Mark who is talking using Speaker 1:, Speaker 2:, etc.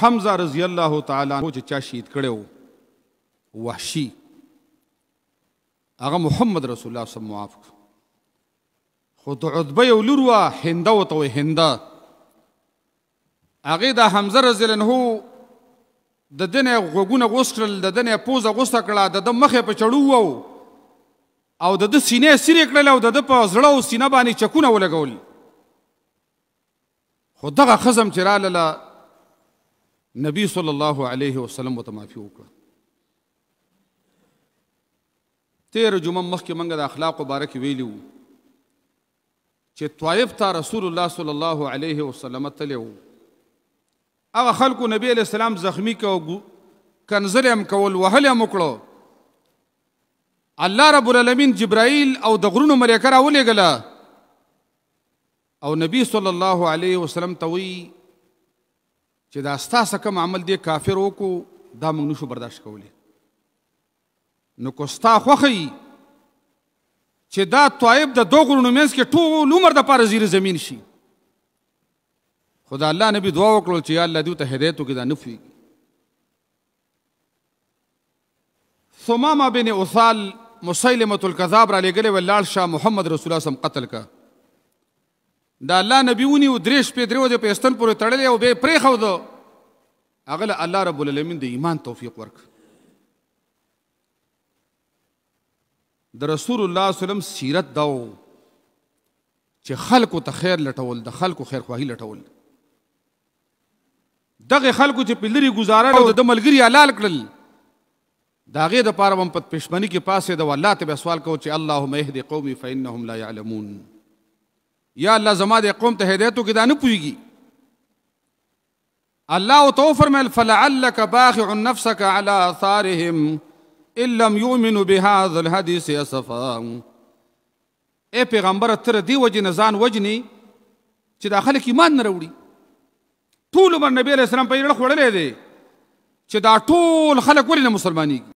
Speaker 1: حمزه رضی الله تعالی عنہ چې چا شهید کړو وحشي هغه محمد رسول الله صلی الله علیه وسلم خو د عتبه یو لور وا هنده وته وي هنده هغه د حمزه رضی الله عنه د دنه غوګونه غوسکل د دنه پوزه غوسه کړه د مخه په چړو وو او د سینې سری کړل او د په زړه او سینه باندې چکونه ولګول خو دغه خزم چراله نبی صلی الله علیه وسلم وته معافي وکړه تیر جمعه مخکې منګه د اخلاق مبارک ویلی وو چې طائف ته رسول الله صلی الله علیه وسلم تلو هغه خلکو نبی علیہ السلام زخمی کو کنزل هم کول وهل هم کړو الله رب العالمین جبرائیل او د غرونو ملائکه راولېګله او نبی صلی الله علیه وسلم ته وی چې دا ستاسو کوم عمل دی کافر وکو دا موږ نشو برداشت کولی نو کوستا خوخی چې دا طایب د دوه غرونو منځ کې ټول عمر د پاره زیر زمین شي خدا الله نبی دعا وکړل چې یا الله دې ته هدایت وکړي دا نفي ثمامه بن اوثال مسیلمه الکذاب را لګلې ولاړ شاه محمد رسول الله صم قتل کا دا الله نبیونی او دریش په درو د پېستن پورې تړلې او به پرې خو دو هغه الله رب العالمین د ایمان توفیق ورک د رسول الله وسلم سیرت داو چې خلکو ته خیر لټول د خلکو خیر خواهی لټول دغه خلکو چې پلري گزاره او د ملګری حلال کړل داغه د پاره هم په پښمنۍ کې پاسه د الله ته سوال کو چې اللهم اهدي قومي فانهم لا يعلمون یا الله زما د قوم ته هدایت کې دا نه پويږي الله او تو فلعلك فلعلک باخع نفسك على اثارهم ان لم يؤمنوا بهذا الحديث اسفا اے إيه پیغمبر تر دی وجه نه ځان وجني چې دا خلک ایمان نه وروړي ټول عمر نبی علیہ السلام په یړ خړلې دي چې دا ټول خلک ولې نه مسلمانېږي